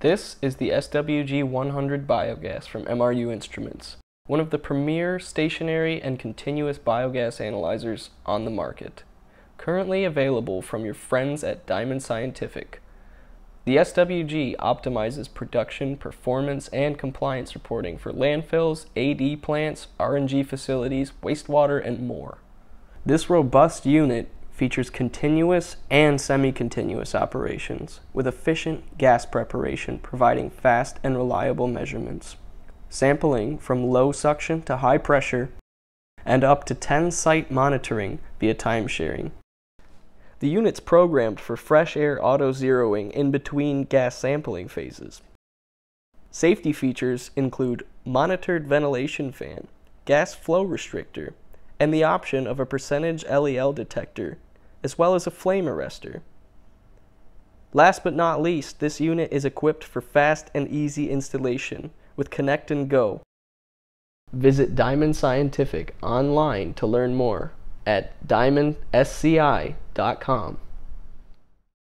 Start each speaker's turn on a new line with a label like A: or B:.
A: This is the SWG100 biogas from MRU Instruments, one of the premier stationary and continuous biogas analyzers on the market, currently available from your friends at Diamond Scientific. The SWG optimizes production, performance, and compliance reporting for landfills, AD plants, RNG facilities, wastewater, and more. This robust unit features continuous and semi-continuous operations with efficient gas preparation providing fast and reliable measurements. Sampling from low suction to high pressure and up to 10 site monitoring via time sharing. The unit's programmed for fresh air auto-zeroing in between gas sampling phases. Safety features include monitored ventilation fan, gas flow restrictor, and the option of a percentage LEL detector as well as a flame arrestor. Last but not least, this unit is equipped for fast and easy installation with Connect and Go. Visit Diamond Scientific online to learn more at diamondsci.com.